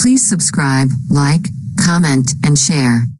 Please subscribe, like, comment, and share.